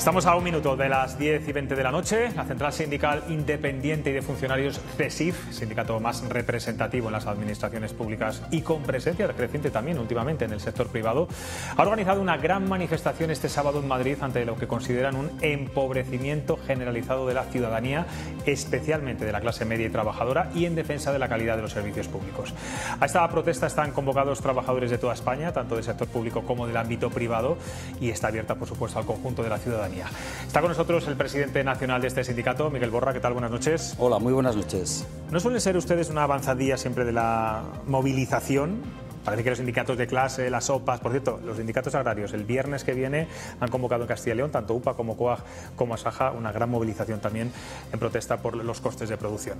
Estamos a un minuto de las 10 y 20 de la noche. La Central Sindical Independiente y de Funcionarios CESIF, sindicato más representativo en las administraciones públicas y con presencia creciente también últimamente en el sector privado, ha organizado una gran manifestación este sábado en Madrid ante lo que consideran un empobrecimiento generalizado de la ciudadanía, especialmente de la clase media y trabajadora, y en defensa de la calidad de los servicios públicos. A esta protesta están convocados trabajadores de toda España, tanto del sector público como del ámbito privado, y está abierta, por supuesto, al conjunto de la ciudadanía. Está con nosotros el presidente nacional de este sindicato, Miguel Borra. ¿Qué tal? Buenas noches. Hola, muy buenas noches. ¿No suelen ser ustedes una avanzadilla siempre de la movilización? Parece que los sindicatos de clase, las OPAs, por cierto, los sindicatos agrarios, el viernes que viene han convocado en Castilla y León, tanto UPA como COAG como ASAJA, una gran movilización también en protesta por los costes de producción.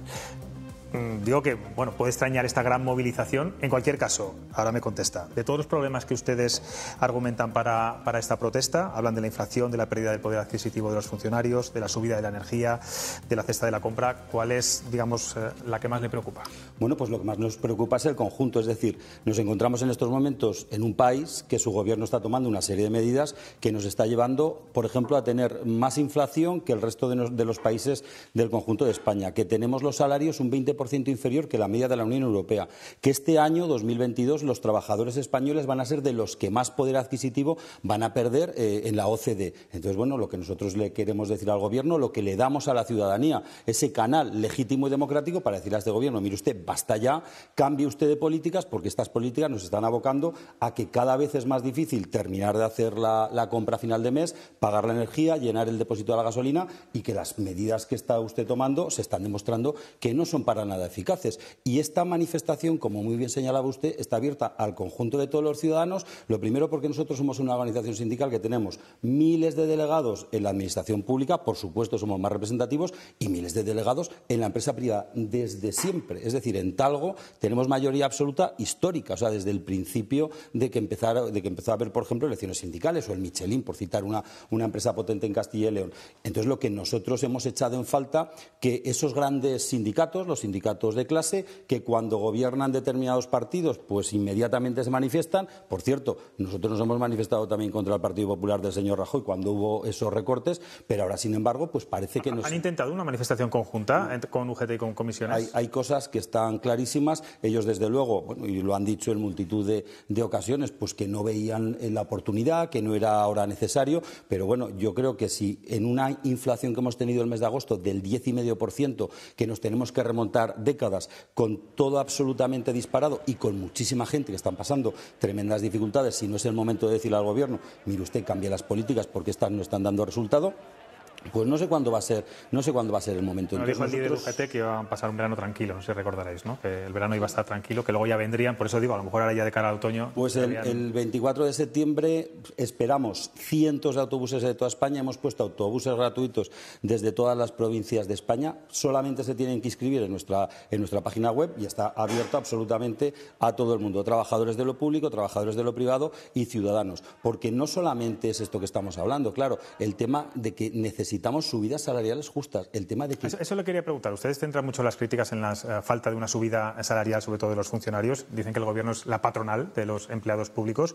Mm, digo que bueno, puede extrañar esta gran movilización. En cualquier caso, ahora me contesta. De todos los problemas que ustedes argumentan para, esta protesta, hablan de la inflación, de la pérdida del poder adquisitivo de los funcionarios, de la subida de la energía, de la cesta de la compra, ¿cuál es, digamos, eh, la que más le preocupa? Bueno, pues lo que más nos preocupa es el conjunto. Es decir, nos encontramos en estos momentos en un país que su gobierno está tomando una serie de medidas que nos está llevando, por ejemplo, a tener más inflación que el resto de, de los países del conjunto de España, que tenemos los salarios un 20 inferior que la media de la Unión Europea, que este año 2022 los trabajadores españoles van a ser de los que más poder adquisitivo van a perder eh, en la OCDE. Entonces, bueno, lo que nosotros le queremos decir al Gobierno, lo que le damos a la ciudadanía, ese canal legítimo y democrático para decirle a este Gobierno, mire usted, basta ya, cambie usted de políticas porque estas políticas nos están abocando a que cada vez es más difícil terminar de hacer la, la compra a final de mes, pagar la energía, llenar el depósito de la gasolina y que las medidas que está usted tomando se están demostrando que no son para nada eficaces. Y esta manifestación, como muy bien señalaba usted, está abierta al conjunto de todos los ciudadanos. Lo primero porque nosotros somos una organización sindical que tenemos miles de delegados en la administración pública, por supuesto somos más representativos, y miles de delegados en la empresa privada desde siempre. Es decir, en Talgo tenemos mayoría absoluta histórica, o sea, desde el principio de que, de que empezó a haber, por ejemplo, elecciones sindicales o el Michelin, por citar una, una empresa potente en Castilla y León. Entonces, lo que nosotros hemos echado en falta, que esos grandes sindicatos, los sindicatos de clase que cuando gobiernan determinados partidos, pues inmediatamente se manifiestan. Por cierto, nosotros nos hemos manifestado también contra el Partido Popular del señor Rajoy cuando hubo esos recortes, pero ahora, sin embargo, pues parece que nos... ¿Han intentado una manifestación conjunta mm. con UGT y con comisiones? Hay, hay cosas que están clarísimas. Ellos, desde luego, bueno, y lo han dicho en multitud de, de ocasiones, pues que no veían eh, la oportunidad, que no era ahora necesario, pero bueno, yo creo que si en una inflación que hemos tenido el mes de agosto del 10,5%, que nos tenemos que remontar décadas con todo absolutamente disparado y con muchísima gente que están pasando tremendas dificultades, si no es el momento de decirle al Gobierno, mire usted, cambie las políticas porque estas no están dando resultado, pues no sé cuándo va a ser, no sé cuándo va a ser el momento. No dijo el líder UGT que iba a pasar un verano tranquilo, no sé si recordaréis, ¿no? Que el verano iba a estar tranquilo, que luego ya vendrían, por eso digo, a lo mejor ahora ya de cara al otoño. Pues el, 24 de septiembre esperamos cientos de autobuses de toda España, hemos puesto autobuses gratuitos desde todas las provincias de España, solamente se tienen que inscribir en nuestra, en nuestra página web y está abierto absolutamente a todo el mundo, trabajadores de lo público, trabajadores de lo privado y ciudadanos, porque no solamente es esto que estamos hablando, claro, el tema de que necesitamos necesitamos subidas salariales justas. El tema de eso, lo le quería preguntar. Ustedes centran mucho las críticas en la eh, falta de una subida salarial, sobre todo de los funcionarios. Dicen que el gobierno es la patronal de los empleados públicos.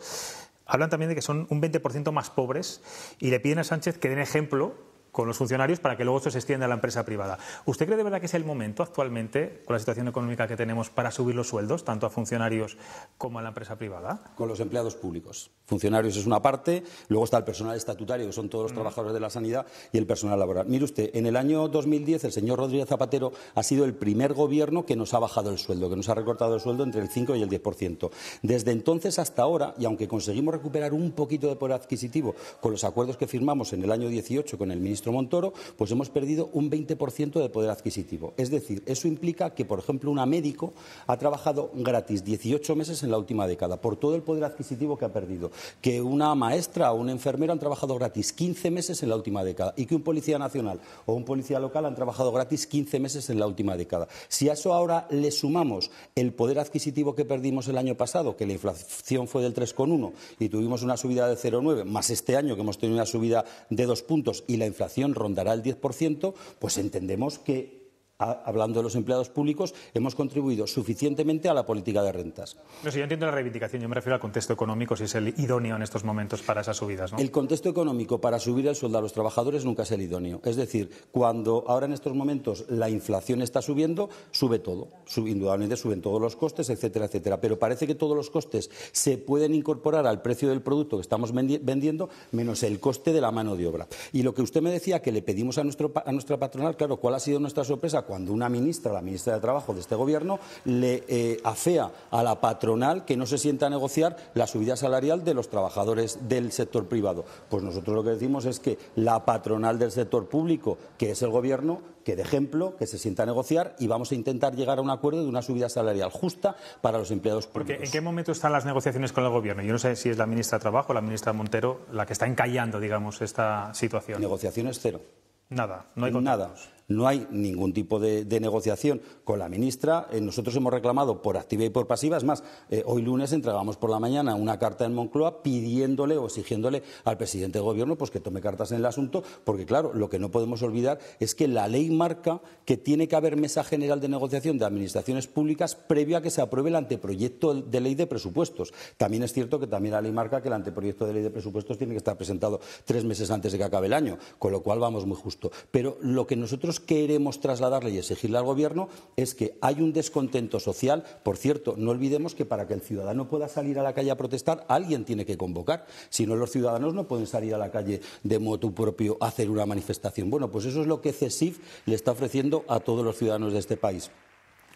Hablan también de que son un 20% más pobres y le piden a Sánchez que den ejemplo con los funcionarios para que luego esto se extienda a la empresa privada. ¿Usted cree de verdad que es el momento actualmente, con la situación económica que tenemos, para subir los sueldos, tanto a funcionarios como a la empresa privada? Con los empleados públicos. Funcionarios es una parte, luego está el personal estatutario, que son todos los mm. trabajadores de la sanidad, y el personal laboral. Mire usted, en el año 2010 el señor Rodríguez Zapatero ha sido el primer gobierno que nos ha bajado el sueldo, que nos ha recortado el sueldo entre el 5 y el 10%. Desde entonces hasta ahora, y aunque conseguimos recuperar un poquito de poder adquisitivo con los acuerdos que firmamos en el año 18 con el ministro Montoro, pues hemos perdido un 20% del poder adquisitivo. Es decir, eso implica que, por ejemplo, una médico ha trabajado gratis 18 meses en la última década por todo el poder adquisitivo que ha perdido, que una maestra o un enfermero han trabajado gratis 15 meses en la última década y que un policía nacional o un policía local han trabajado gratis 15 meses en la última década. Si a eso ahora le sumamos el poder adquisitivo que perdimos el año pasado, que la inflación fue del 3,1 y tuvimos una subida de 0,9, más este año que hemos tenido una subida de dos puntos y la inflación rondará el 10%, pues entendemos que hablando de los empleados públicos, hemos contribuido suficientemente a la política de rentas. Pero si yo entiendo la reivindicación, yo me refiero al contexto económico, si es el idóneo en estos momentos para esas subidas. El contexto económico para subir el sueldo a los trabajadores nunca es el idóneo. Es decir, cuando ahora en estos momentos la inflación está subiendo, sube todo. indudablemente suben todos los costes, etcétera, etcétera. Pero parece que todos los costes se pueden incorporar al precio del producto que estamos vendiendo, menos el coste de la mano de obra. Y lo que usted me decía, que le pedimos a, nuestro, a nuestra patronal, claro, ¿cuál ha sido nuestra sorpresa? cuando una ministra, la ministra de Trabajo de este gobierno, le eh, afea a la patronal que no se sienta a negociar la subida salarial de los trabajadores del sector privado. Pues nosotros lo que decimos es que la patronal del sector público, que es el gobierno, que de ejemplo, que se sienta a negociar y vamos a intentar llegar a un acuerdo de una subida salarial justa para los empleados públicos. Porque ¿En qué momento están las negociaciones con el Gobierno? Yo no sé si es la ministra de Trabajo, o la ministra Montero, la que está encallando, digamos, esta situación. Negociaciones cero. Nada, no hay contactos. Nada no hay ningún tipo de, negociación con la ministra. Eh, nosotros hemos reclamado por activa y por pasiva. Es más, eh, hoy lunes entregamos por la mañana una carta en Moncloa pidiéndole o exigiéndole al presidente del Gobierno pues, que tome cartas en el asunto, porque, claro, lo que no podemos olvidar es que la ley marca que tiene que haber mesa general de negociación de administraciones públicas previo a que se apruebe el anteproyecto de ley de presupuestos. También es cierto que también la ley marca que el anteproyecto de ley de presupuestos tiene que estar presentado tres meses antes de que acabe el año, con lo cual vamos muy justo. Pero lo que nosotros que queremos trasladarle y exigirle al Gobierno es que hay un descontento social. Por cierto, no olvidemos que para que el ciudadano pueda salir a la calle a protestar, alguien tiene que convocar. Si no, los ciudadanos no pueden salir a la calle de moto propio a hacer una manifestación. Bueno, pues eso es lo que CESIF le está ofreciendo a todos los ciudadanos de este país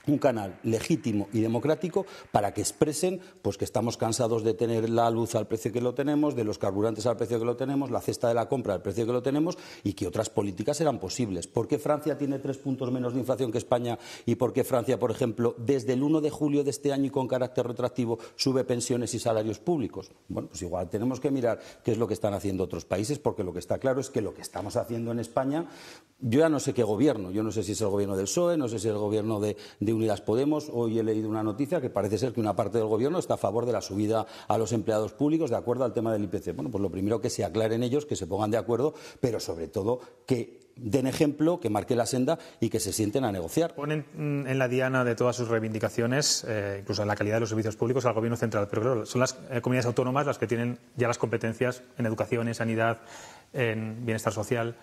un canal legítimo y democrático para que expresen pues que estamos cansados de tener la luz al precio que lo tenemos, de los carburantes al precio que lo tenemos, la cesta de la compra al precio que lo tenemos y que otras políticas eran posibles. ¿Por qué Francia tiene tres puntos menos de inflación que España y por qué Francia, por ejemplo, desde el 1 de julio de este año y con carácter retractivo sube pensiones y salarios públicos? Bueno, pues igual tenemos que mirar qué es lo que están haciendo otros países porque lo que está claro es que lo que estamos haciendo en España, yo ya no sé qué gobierno, yo no sé si es el gobierno del PSOE, no sé si es el gobierno de Unidas Podemos. Hoy he leído una noticia que parece ser que una parte del Gobierno está a favor de la subida a los empleados públicos de acuerdo al tema del IPC. Bueno, pues lo primero que se aclaren ellos, que se pongan de acuerdo, pero sobre todo que den ejemplo, que marque la senda y que se sienten a negociar. Ponen mm, en la diana de todas sus reivindicaciones, eh, incluso en la calidad de los servicios públicos, al Gobierno central. Pero claro, son las eh, comunidades autónomas las que tienen ya las competencias en educación, en sanidad, en bienestar social.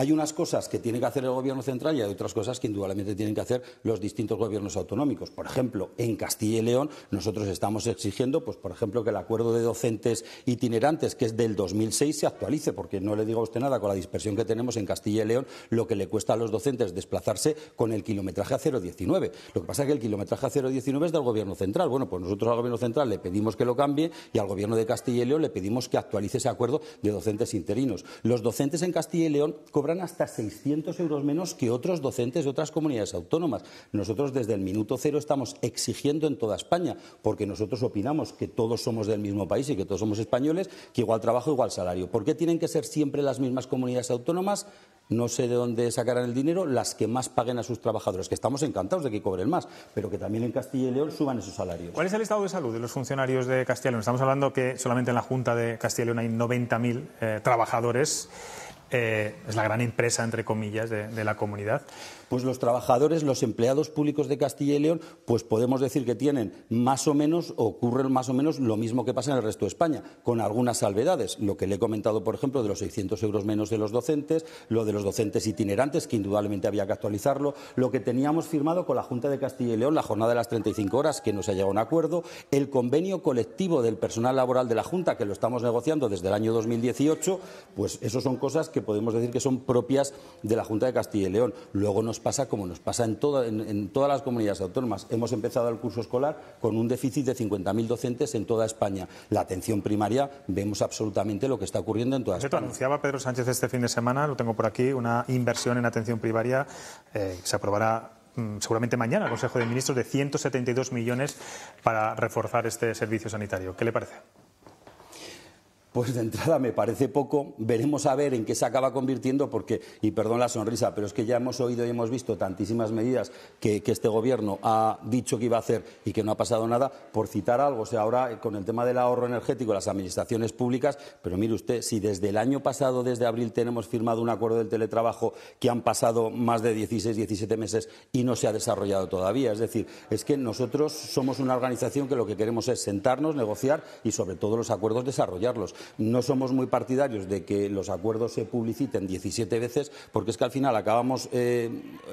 Hay unas cosas que tiene que hacer el gobierno central y hay otras cosas que indudablemente tienen que hacer los distintos gobiernos autonómicos. Por ejemplo, en Castilla y León nosotros estamos exigiendo, pues por ejemplo, que el acuerdo de docentes itinerantes, que es del 2006, se actualice, porque no le digo a usted nada con la dispersión que tenemos en Castilla y León, lo que le cuesta a los docentes desplazarse con el kilometraje a 0,19. Lo que pasa es que el kilometraje a 0,19 es del gobierno central. Bueno, pues nosotros al gobierno central le pedimos que lo cambie y al gobierno de Castilla y León le pedimos que actualice ese acuerdo de docentes interinos. Los docentes en Castilla y León cobran hasta 600 euros menos que otros docentes de otras comunidades autónomas. Nosotros desde el minuto cero estamos exigiendo en toda España, porque nosotros opinamos que todos somos del mismo país y que todos somos españoles, que igual trabajo, igual salario. ¿Por qué tienen que ser siempre las mismas comunidades autónomas? no sé de dónde sacarán el dinero, las que más paguen a sus trabajadores, que estamos encantados de que cobren más, pero que también en Castilla y León suban esos salarios. ¿Cuál es el estado de salud de los funcionarios de Castilla y León? Estamos hablando que solamente en la Junta de Castilla y León hay 90.000 eh, trabajadores. Eh, es la gran empresa, entre comillas, de la comunidad. Pues los trabajadores, los empleados públicos de Castilla y León, pues podemos decir que tienen más o menos, ocurren más o menos lo mismo que pasa en el resto de España, con algunas salvedades. Lo que le he comentado, por ejemplo, de los 600 euros menos de los docentes, lo de los docentes itinerantes, que indudablemente había que actualizarlo, lo que teníamos firmado con la Junta de Castilla y León, la jornada de las 35 horas, que no se ha llegado a un acuerdo, el convenio colectivo del personal laboral de la Junta, que lo estamos negociando desde el año 2018, pues eso son cosas que podemos decir que son propias de la Junta de Castilla y León. Luego nos pasa como nos pasa en, toda, en, todas las comunidades autónomas. Hemos empezado el curso escolar con un déficit de 50.000 docentes en toda España. La atención primaria vemos absolutamente lo que está ocurriendo en toda España. anunciaba Pedro Sánchez este fin de semana, lo tengo por aquí, una inversión en atención primaria eh, que se aprobará mm, seguramente mañana el Consejo de Ministros de 172 millones para reforzar este servicio sanitario. ¿Qué le parece? pues de entrada me parece poco. Veremos a ver en qué se acaba convirtiendo, porque, y perdón la sonrisa, pero es que ya hemos oído y hemos visto tantísimas medidas que, este gobierno ha dicho que iba a hacer y que no ha pasado nada, por citar algo. O sea, ahora con el tema del ahorro energético, las administraciones públicas, pero mire usted, si desde el año pasado, desde abril, tenemos firmado un acuerdo del teletrabajo que han pasado más de 16, 17 meses y no se ha desarrollado todavía. Es decir, es que nosotros somos una organización que lo que queremos es sentarnos, negociar y sobre todo los acuerdos desarrollarlos. No somos muy partidarios de que los acuerdos se publiciten 17 veces, porque es que al final acabamos eh,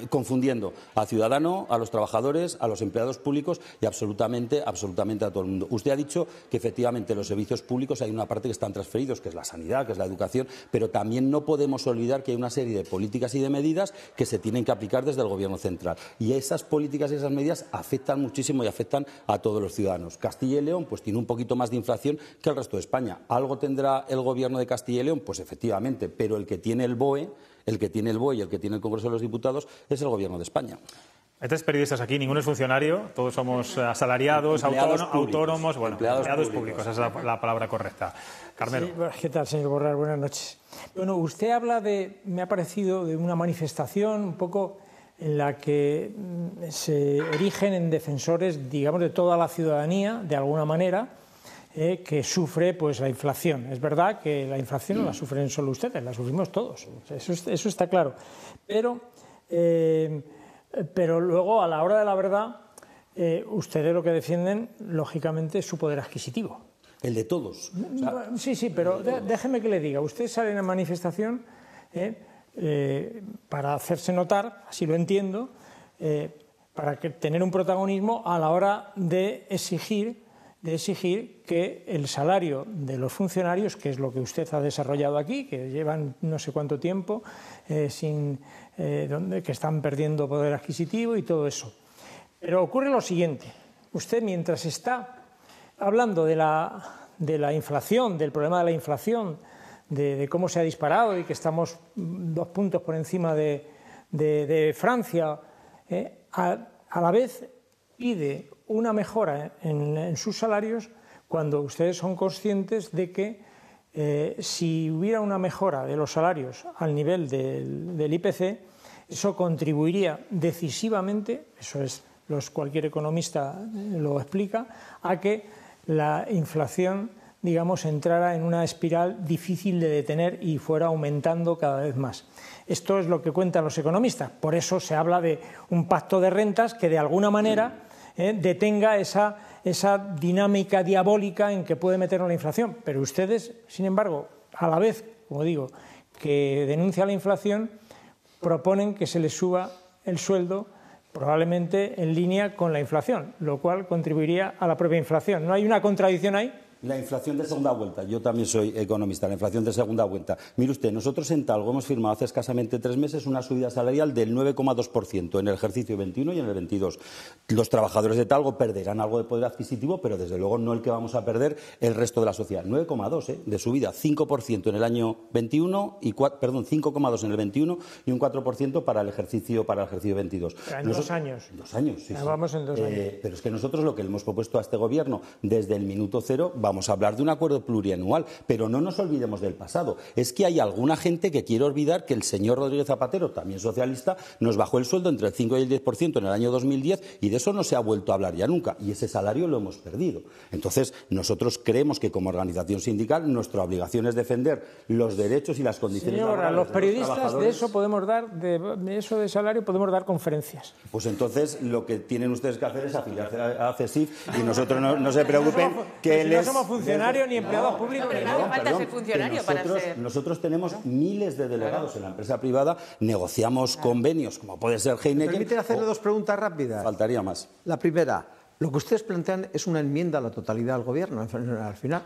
confundiendo al ciudadano, a los trabajadores, a los empleados públicos y absolutamente, absolutamente a todo el mundo. Usted ha dicho que efectivamente los servicios públicos hay una parte que están transferidos, que es la sanidad, que es la educación, pero también no podemos olvidar que hay una serie de políticas y de medidas que se tienen que aplicar desde el Gobierno central. Y esas políticas y esas medidas afectan muchísimo y afectan a todos los ciudadanos. Castilla y León pues tiene un poquito más de inflación que el resto de España, algo tendrá el gobierno de Castilla y León? Pues efectivamente, pero el que tiene el BOE, el que tiene el BOE y el que tiene el Congreso de los Diputados es el gobierno de España. Hay periodistas aquí, ninguno es funcionario, todos somos eh, asalariados, autónomos, empleados, públicos, esa es la, palabra correcta. Carmelo. ¿Qué tal, señor Borrar? Buenas noches. Bueno, usted habla de, me ha parecido, de una manifestación un poco en la que mm, se erigen en defensores, digamos, de toda la ciudadanía, de alguna manera, eh, que sufre pues, la inflación. Es verdad que la inflación no la sufren solo ustedes, la sufrimos todos, eso, está claro. Pero, eh, pero luego, a la hora de la verdad, eh, ustedes lo que defienden, lógicamente, es su poder adquisitivo. El de todos. sí, sí, pero déjeme que le diga, Usted sale en la manifestación para hacerse notar, así lo entiendo, para tener un protagonismo a la hora de exigir de exigir que el salario de los funcionarios, que es lo que usted ha desarrollado aquí, que llevan no sé cuánto tiempo, eh, sin, eh, donde, que están perdiendo poder adquisitivo y todo eso. Pero ocurre lo siguiente, usted mientras está hablando de la, inflación, del problema de la inflación, de, cómo se ha disparado y que estamos dos puntos por encima de, de Francia, eh, a la vez pide una mejora en, sus salarios cuando ustedes son conscientes de que eh, si hubiera una mejora de los salarios al nivel del, del IPC, eso contribuiría decisivamente, eso es, los, cualquier economista eh, lo explica, a que la inflación, digamos, entrara en una espiral difícil de detener y fuera aumentando cada vez más. Esto es lo que cuentan los economistas. Por eso se habla de un pacto de rentas que, de alguna manera, eh, detenga esa, esa dinámica diabólica en que puede meternos la inflación. Pero ustedes, sin embargo, a la vez, como digo, que denuncia la inflación, proponen que se les suba el sueldo probablemente en línea con la inflación, lo cual contribuiría a la propia inflación. ¿No hay una contradicción ahí? La inflación de segunda vuelta. Yo también soy economista. La inflación de segunda vuelta. Mire usted, nosotros en Talgo hemos firmado hace escasamente tres meses una subida salarial del 9,2% en el ejercicio 21 y en el 22. Los trabajadores de Talgo perderán algo de poder adquisitivo, pero desde luego no el que vamos a perder el resto de la sociedad. 9,2 ¿eh? de subida, 5% en el año 21 y perdón, 5,2 en el 21 y un 4% para el ejercicio para el ejercicio 22. En dos años. Dos años, sí. Ah, en dos eh, años. pero es que nosotros lo que le hemos propuesto a este gobierno desde el minuto cero vamos a hablar de un acuerdo plurianual, pero no nos olvidemos del pasado. Es que hay alguna gente que quiere olvidar que el señor Rodríguez Zapatero, también socialista, nos bajó el sueldo entre el 5 y el 10% en el año 2010 y de eso no se ha vuelto a hablar ya nunca. Y ese salario lo hemos perdido. Entonces, nosotros creemos que como organización sindical nuestra obligación es defender los derechos y las condiciones Señora, los periodistas de, eso podemos dar de, eso de salario podemos dar conferencias. Pues entonces lo que tienen ustedes que hacer es afiliarse a, y nosotros no, no se preocupen que les funcionario ni empleado público. nosotros, tenemos miles de delegados en la empresa privada, negociamos convenios, como puede ser Heineken... Permíteme hacerle dos preguntas rápidas. Faltaría más. La primera, lo que ustedes plantean es una enmienda a la totalidad del gobierno, al final.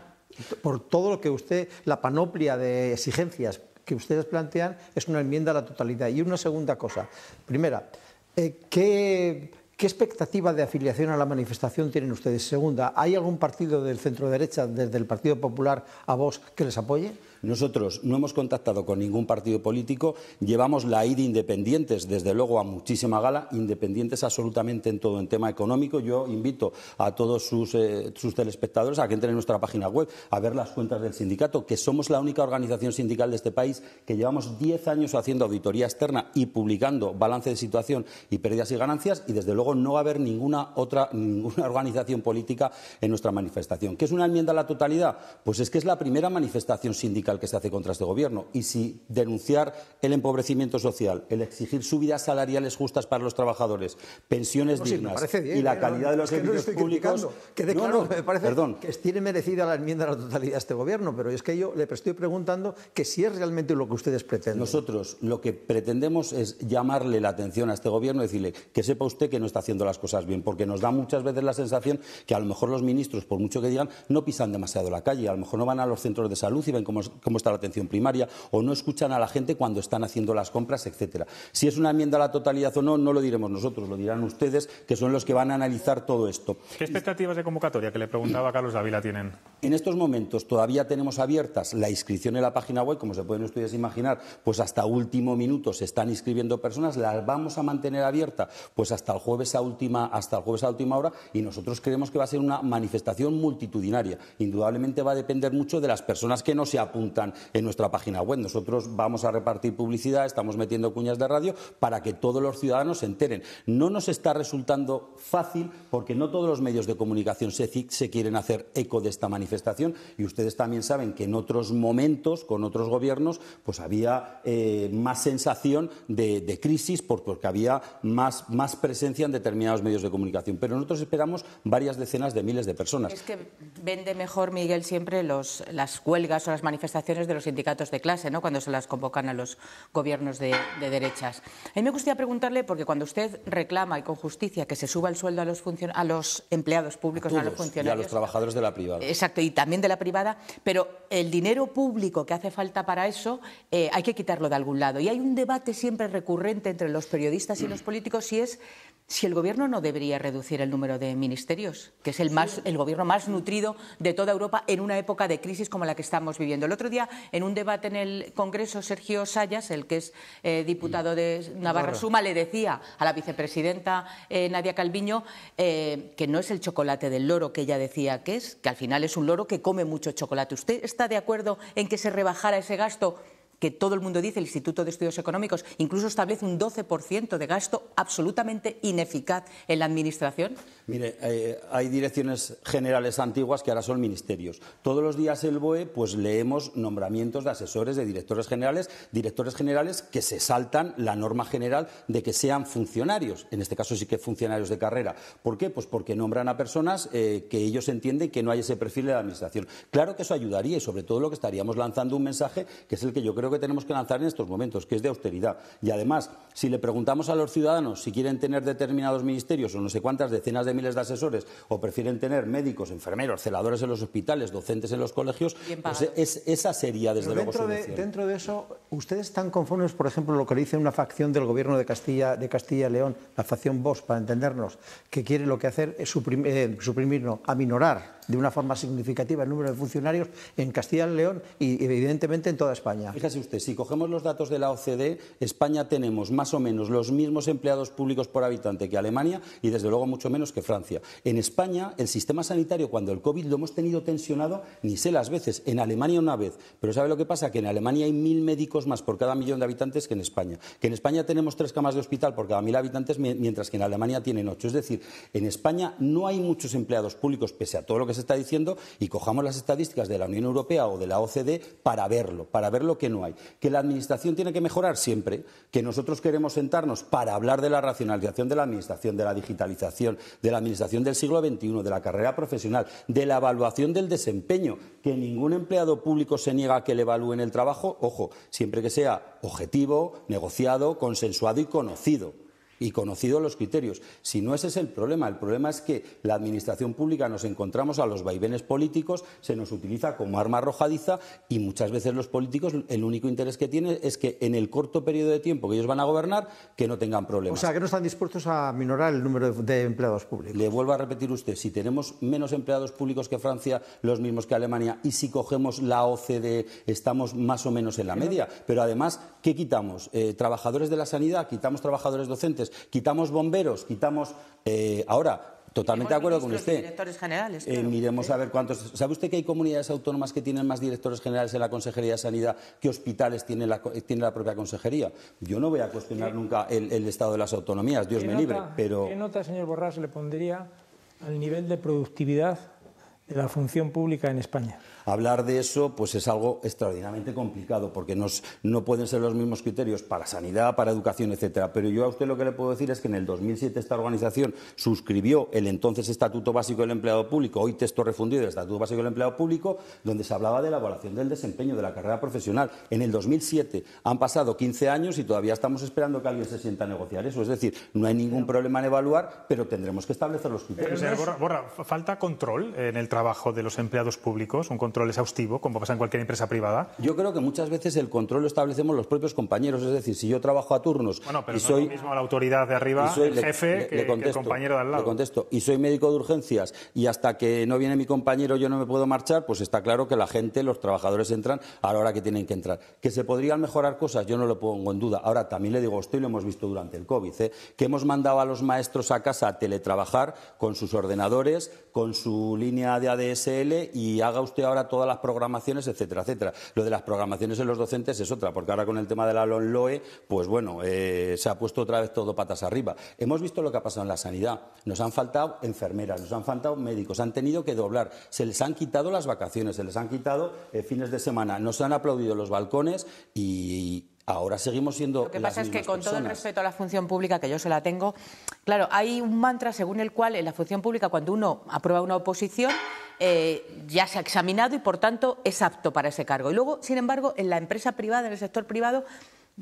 Por todo lo que usted, la panoplia de exigencias que ustedes plantean es una enmienda a la totalidad. Y una segunda cosa. Primera, eh, ¿qué ¿Qué expectativa de afiliación a la manifestación tienen ustedes? Segunda, ¿hay algún partido del centro derecha, desde el Partido Popular a vos, que les apoye? Nosotros no hemos contactado con ningún partido político, llevamos la ID independientes, desde luego a muchísima gala, independientes absolutamente en todo, en tema económico. Yo invito a todos eh, sus, telespectadores a que entren en nuestra página web a ver las cuentas del sindicato, que somos la única organización sindical de este país que llevamos 10 años haciendo auditoría externa y publicando balance de situación y pérdidas y ganancias y desde luego no va a haber ninguna otra ninguna organización política en nuestra manifestación. ¿Qué es una enmienda a la totalidad? Pues es que es la primera manifestación sindical que se hace contra este gobierno. Y si denunciar el empobrecimiento social, el exigir subidas salariales justas para los trabajadores, pensiones dignas y la ¿eh? calidad de los servicios públicos. Que me parece que tiene merecida la enmienda a la totalidad a este gobierno, pero es que yo le estoy preguntando que si es realmente lo que ustedes pretenden. Nosotros lo que pretendemos es llamarle la atención a este gobierno y decirle que sepa usted que no está haciendo las cosas bien, porque nos da muchas veces la sensación que a lo mejor los ministros, por mucho que digan, no pisan demasiado la calle, a lo mejor no van a los centros de salud y ven cómo, cómo está la atención primaria, o no escuchan a la gente cuando están haciendo las compras, etcétera. Si es una enmienda a la totalidad o no, no lo diremos nosotros, lo dirán ustedes, que son los que van a analizar todo esto. ¿Qué expectativas de convocatoria que le preguntaba Carlos Dávila tienen? En estos momentos todavía tenemos abiertas la inscripción en la página web, como se pueden ustedes imaginar, pues hasta último minuto se están inscribiendo personas, las vamos a mantener abierta pues hasta el jueves a última hasta el jueves a última hora y nosotros creemos que va a ser una manifestación multitudinaria. Indudablemente va a depender mucho de las personas que no se apuntan en nuestra página web. Nosotros vamos a repartir publicidad, estamos metiendo cuñas de radio para que todos los ciudadanos se enteren. No nos está resultando fácil porque no todos los medios de comunicación se, se quieren hacer eco de esta manifestación y ustedes también saben que en otros momentos, con otros gobiernos, pues había eh, más sensación de, crisis porque había más, más presencia en determinados medios de comunicación. Pero nosotros esperamos varias decenas de miles de personas. Es que vende mejor, Miguel, siempre los, las huelgas o las manifestaciones de los sindicatos de clase, ¿no? cuando se las convocan a los gobiernos de, derechas. A mí me gustaría preguntarle, porque cuando usted reclama y con justicia que se suba el sueldo a los, a los empleados públicos, a, a los funcionarios. Y a los trabajadores de la privada. Exacto, y también de la privada, pero el dinero público que hace falta para eso eh, hay que quitarlo de algún lado. Y hay un debate siempre recurrente entre los periodistas y los políticos si es si el gobierno no debería reducir el número de ministerios, que es el, más, el gobierno más nutrido de toda Europa en una época de crisis como la que estamos viviendo. El otro día, en un debate en el Congreso, Sergio Sayas, el que es eh, diputado de Navarra Suma, le decía a la vicepresidenta eh, Nadia Calviño eh, que no es el chocolate del loro que ella decía que es, que al final es un loro que come mucho chocolate. ¿Usted está de acuerdo en que se rebajara ese gasto que todo el mundo dice, el Instituto de Estudios Económicos incluso establece un 12% de gasto absolutamente ineficaz en la Administración? Mire, eh, hay direcciones generales antiguas que ahora son ministerios. Todos los días el BOE pues leemos nombramientos de asesores, de directores generales, directores generales que se saltan la norma general de que sean funcionarios. En este caso sí que funcionarios de carrera. ¿Por qué? Pues porque nombran a personas eh, que ellos entienden que no hay ese perfil de la Administración. Claro que eso ayudaría y sobre todo lo que estaríamos lanzando un mensaje que es el que yo creo que tenemos que lanzar en estos momentos, que es de austeridad. Y además, si le preguntamos a los ciudadanos si quieren tener determinados ministerios o no sé cuántas decenas de miles de asesores o prefieren tener médicos, enfermeros, celadores en los hospitales, docentes en los colegios, pues esa sería desde luego dentro su de, dentro de eso, ¿ustedes están conformes, por ejemplo, lo que dice una facción del gobierno de Castilla de Castilla y León, la facción Vox, para entendernos, que quiere lo que hacer es eh, suprimir, aminorar de una forma significativa el número de funcionarios en Castilla y León y evidentemente en toda España. Fíjese usted, si cogemos los datos de la OCDE, España tenemos más o menos los mismos empleados públicos por habitante que Alemania y desde luego mucho menos que Francia. En España el sistema sanitario cuando el COVID lo hemos tenido tensionado ni sé las veces, en Alemania una vez, pero ¿sabe lo que pasa? Que en Alemania hay mil médicos más por cada millón de habitantes que en España, que en España tenemos tres camas de hospital por cada mil habitantes mientras que en Alemania tienen ocho, es decir, en España no hay muchos empleados públicos pese a todo lo que se está diciendo y cojamos las estadísticas de la Unión Europea o de la OCDE para verlo, para ver lo que no hay. Que la Administración tiene que mejorar siempre, que nosotros queremos sentarnos para hablar de la racionalización de la Administración, de la digitalización, de la Administración del siglo XXI, de la carrera profesional, de la evaluación del desempeño, que ningún empleado público se niega a que le evalúen el trabajo, ojo, siempre que sea objetivo, negociado, consensuado y conocido y conocidos los criterios. Si no ese es el problema, el problema es que la administración pública nos encontramos a los vaivenes políticos, se nos utiliza como arma arrojadiza y muchas veces los políticos el único interés que tienen es que en el corto periodo de tiempo que ellos van a gobernar que no tengan problemas. O sea, que no están dispuestos a minorar el número de empleados públicos. Le vuelvo a repetir usted, si tenemos menos empleados públicos que Francia, los mismos que Alemania y si cogemos la OCDE estamos más o menos en la media, pero además ¿qué quitamos? Eh, trabajadores de la sanidad, quitamos trabajadores docentes, quitamos bomberos, quitamos... Eh, ahora, Totalmente de acuerdo con usted. Directores generales. Eh, miremos a ver cuántos. ¿Sabe usted que hay comunidades autónomas que tienen más directores generales en la Consejería de Sanidad que hospitales tiene la, tiene la propia Consejería? Yo no voy a cuestionar nunca el, estado de las autonomías, Dios me libre. Pero... ¿Qué nota, señor Borrás, le pondría al nivel de productividad de la función pública en España? hablar de eso pues es algo extraordinariamente complicado, porque no pueden ser los mismos criterios para sanidad, para educación, etcétera. Pero yo a usted lo que le puedo decir es que en el 2007 esta organización suscribió el entonces Estatuto Básico del Empleado Público, hoy texto refundido del Estatuto Básico del Empleado Público, donde se hablaba de la evaluación del desempeño de la carrera profesional. En el 2007 han pasado 15 años y todavía estamos esperando que alguien se sienta a negociar eso. Es decir, no hay ningún problema en evaluar, pero tendremos que establecer los eh, criterios. borra, falta control en el trabajo de los empleados públicos, un control exhaustivo, como pasa en cualquier empresa privada. Yo creo que muchas veces el control lo establecemos los propios compañeros. Es decir, si yo trabajo a turnos. Bueno, pero y no soy, es lo mismo la autoridad de arriba, el jefe, que, el compañero de al lado. Le contesto. Y soy médico de urgencias y hasta que no viene mi compañero yo no me puedo marchar, pues está claro que la gente, los trabajadores entran a la hora que tienen que entrar. Que se podrían mejorar cosas, yo no lo pongo en duda. Ahora, también le digo usted, y lo hemos visto durante el COVID, ¿eh? que hemos mandado a los maestros a casa a teletrabajar con sus ordenadores, con su línea de ADSL y haga usted ahora todas las programaciones, etcétera, etcétera. Lo de las programaciones en los docentes es otra, porque ahora con el tema de la LONLOE, pues bueno, eh, se ha puesto otra vez todo patas arriba. Hemos visto lo que ha pasado en la sanidad. Nos han faltado enfermeras, nos han faltado médicos, han tenido que doblar, se les han quitado las vacaciones, se les han quitado eh, fines de semana, nos han aplaudido los balcones y Ahora seguimos siendo. Lo que pasa es que, con todo el respeto a la función pública, que yo se la tengo, claro, hay un mantra según el cual en la función pública, cuando uno aprueba una oposición, eh, ya se ha examinado y por tanto es apto para ese cargo. Y luego, sin embargo, en la empresa privada, en el sector privado,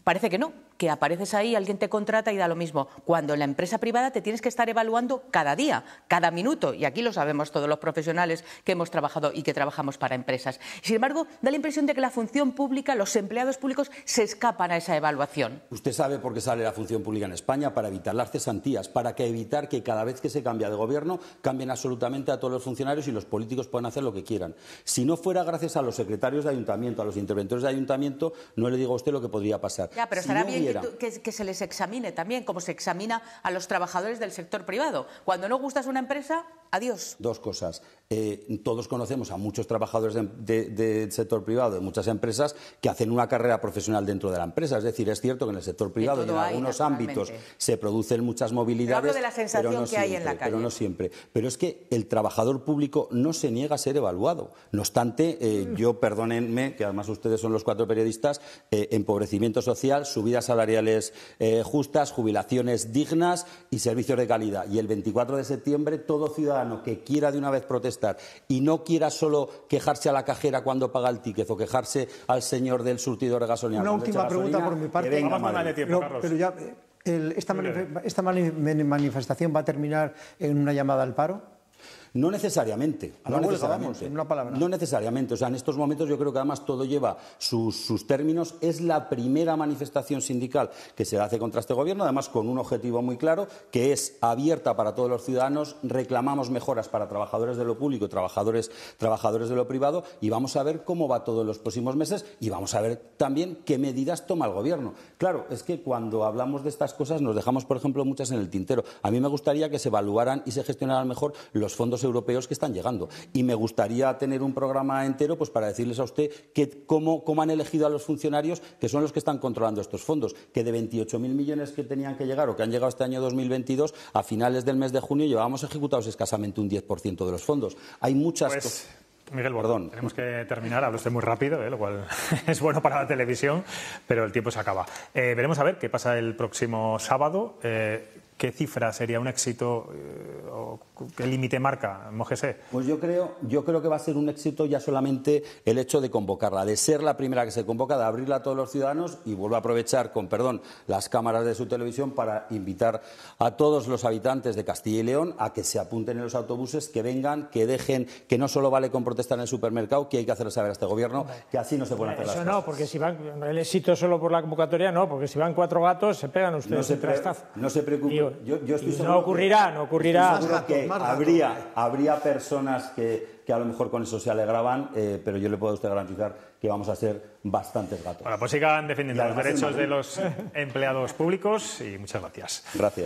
parece que no, que apareces ahí, alguien te contrata y da lo mismo. Cuando en la empresa privada te tienes que estar evaluando cada día, cada minuto, y aquí lo sabemos todos los profesionales que hemos trabajado y que trabajamos para empresas. Sin embargo, da la impresión de que la función pública, los empleados públicos, se escapan a esa evaluación. Usted sabe por qué sale la función pública en España, para evitar las cesantías, para evitar que cada vez que se cambia de gobierno cambien absolutamente a todos los funcionarios y los políticos puedan hacer lo que quieran. Si no fuera gracias a los secretarios de ayuntamiento, a los interventores de ayuntamiento, no le digo a usted lo que podría pasar. Ya, pero estará que, se les examine también, como se examina a los trabajadores del sector privado. Cuando no gustas una empresa, adiós. Dos cosas. Eh, todos conocemos a muchos trabajadores del sector privado, de muchas empresas, que hacen una carrera profesional dentro de la empresa. Es decir, es cierto que en el sector privado y en algunos ámbitos se producen muchas movilidades. Pero hablo de la sensación no que siempre, hay en la calle. Pero no siempre. Pero es que el trabajador público no se niega a ser evaluado. No obstante, eh, mm. yo, perdónenme, que además ustedes son los cuatro periodistas, eh, empobrecimiento social, subidas salariales justas, jubilaciones dignas y servicios de calidad. Y el 24 de septiembre, todo ciudadano que quiera de una vez protestar y no quiera solo quejarse a la cajera cuando paga el ticket o quejarse al señor del surtidor de gasolina. Una última pregunta por mi parte. Pero ya, eh, esta, manifestación va a terminar en una llamada al paro. No necesariamente. no, necesariamente. en no necesariamente. O sea, en estos momentos yo creo que además todo lleva sus, sus términos. Es la primera manifestación sindical que se hace contra este gobierno, además con un objetivo muy claro, que es abierta para todos los ciudadanos. Reclamamos mejoras para trabajadores de lo público, trabajadores, trabajadores de lo privado y vamos a ver cómo va todo en los próximos meses y vamos a ver también qué medidas toma el gobierno. Claro, es que cuando hablamos de estas cosas nos dejamos, por ejemplo, muchas en el tintero. A mí me gustaría que se evaluaran y se gestionaran mejor los fondos europeos que están llegando. Y me gustaría tener un programa entero pues, para decirles a usted que, cómo, cómo han elegido a los funcionarios que son los que están controlando estos fondos, que de 28.000 millones que tenían que llegar o que han llegado este año 2022, a finales del mes de junio llevábamos ejecutados escasamente un 10% de los fondos. Hay muchas pues... Miguel Bordón, tenemos que terminar. hablo usted muy rápido, ¿eh? lo cual es bueno para la televisión, pero el tiempo se acaba. Eh, veremos a ver qué pasa el próximo sábado. Eh, ¿Qué cifra sería un éxito ¿Qué límite marca Mojese? Pues yo creo, yo creo que va a ser un éxito ya solamente el hecho de convocarla, de ser la primera que se convoca, de abrirla a todos los ciudadanos y vuelvo a aprovechar, con perdón, las cámaras de su televisión para invitar a todos los habitantes de Castilla y León a que se apunten en los autobuses, que vengan, que dejen, que no solo vale con protestar en el supermercado, que hay que hacerles saber a este gobierno que así no se pueden hacer las cosas. no, porque si van, el éxito solo por la convocatoria no, porque si van cuatro gatos se pegan ustedes. No se, preocupe. no se preocupen. Yo, no ocurrirá, no ocurrirá habría, habría personas que, a lo mejor con eso se alegraban, eh, pero yo le puedo usted garantizar que vamos a ser bastantes gatos. Bueno, pues sigan defendiendo los derechos de los empleados públicos y muchas gracias. Gracias.